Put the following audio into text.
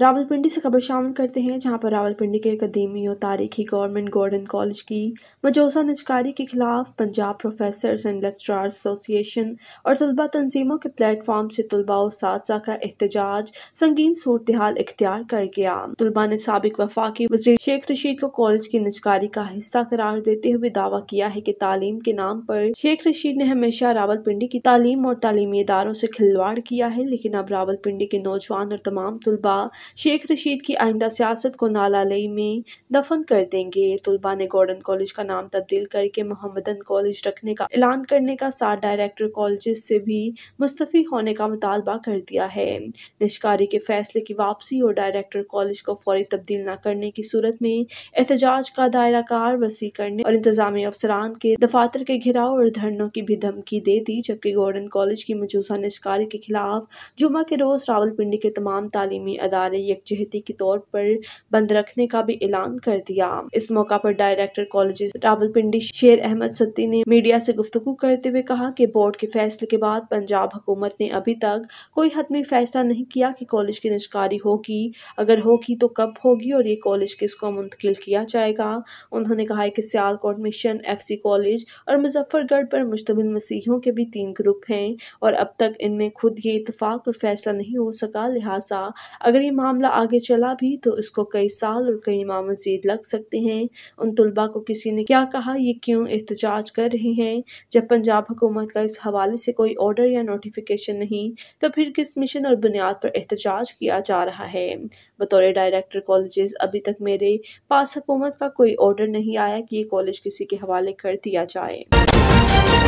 रावलपिंडी से खबर शामिल करते हैं जहां पर रावलपिंडी के कदीमी और तारीखी गवर्नमेंट गोल्डन कॉलेज की मजोसा नजकारी के खिलाफ Punjab professors and lecturers association और तलबा तंजीमों के प्लेटफॉर्म से तलबा और का एहतजाज संगीन सूरत हाल इख्तियार कर गया तलबा ने सबक वफाकी वजीर शेख रशीद को कॉलेज की नजकारी का हिस्सा करार देते हुए दावा किया है की तालीम के नाम पर शेख रशीद ने हमेशा रावल पिंडी की तालीम और तालीमी इदारों से खिलवाड़ किया है लेकिन अब रावल पिंडी के नौजवान और तमाम तलबा शेख रशीद की आइंदा सियासत को नालई में दफन कर देंगे तलबा ने गॉर्डन कॉलेज का नाम तब्दील करके मोहम्मदन कॉलेज रखने का ऐलान करने का साथ डायरेक्टर कॉलेज से भी मुस्तफ़ी होने का मुतालबा कर दिया है निष्कारी के फैसले की वापसी और डायरेक्टर कॉलेज को फौरी तब्दील न करने की सूरत में एहतजाज का दायरा कार वसी करने और इंतजामी अफसरान के दफातर के घिराव और धरनों की भी धमकी दे दी जबकि गॉर्डन कॉलेज की मजूसा निष्कारी के खिलाफ जुमा के रोज रावलपिंडी के तमाम तालीमी अदारे यकजहती के तौर पर बंद रखने का भी ऐलान कर दिया इस मौका पर डायरेक्टर कॉलेज रावलपिंडी शेर अहमद सत्ती ने मीडिया से गुफ्तु करते हुए कहा कि बोर्ड के फैसले के बाद पंजाब हुकूमत ने अभी तक कोई हतमी फैसला नहीं किया कि कॉलेज की निष्कारी होगी अगर होगी तो कब होगी और ये कॉलेज किसको मुंतकिल किया जाएगा उन्होंने कहा है कि Sialkot mission F C college और मुजफ्फरगढ़ पर मुश्तमिल मसीहों के भी तीन ग्रुप हैं और अब तक इनमें खुद ये इतफाक और फैसला नहीं हो सका लिहाजा अगर ये मामला आगे चला भी तो इसको कई साल और कई माह मजीद लग सकते हैं उन तलबा को किसी ने क्या कहा ये क्यों एहतजाज कर रहे हैं जब पंजाब हुकूमत का इस हवाले से कोई ऑर्डर या नोटिफिकेशन नहीं तो फिर किस मिशन और बुनियाद पर एहतजाज किया जा रहा है बतौर डायरेक्टर कॉलेज अभी तक मेरे पास हुकूमत का कोई ऑर्डर नहीं आया कि ये कॉलेज किसी के हवाले कर दिया जाए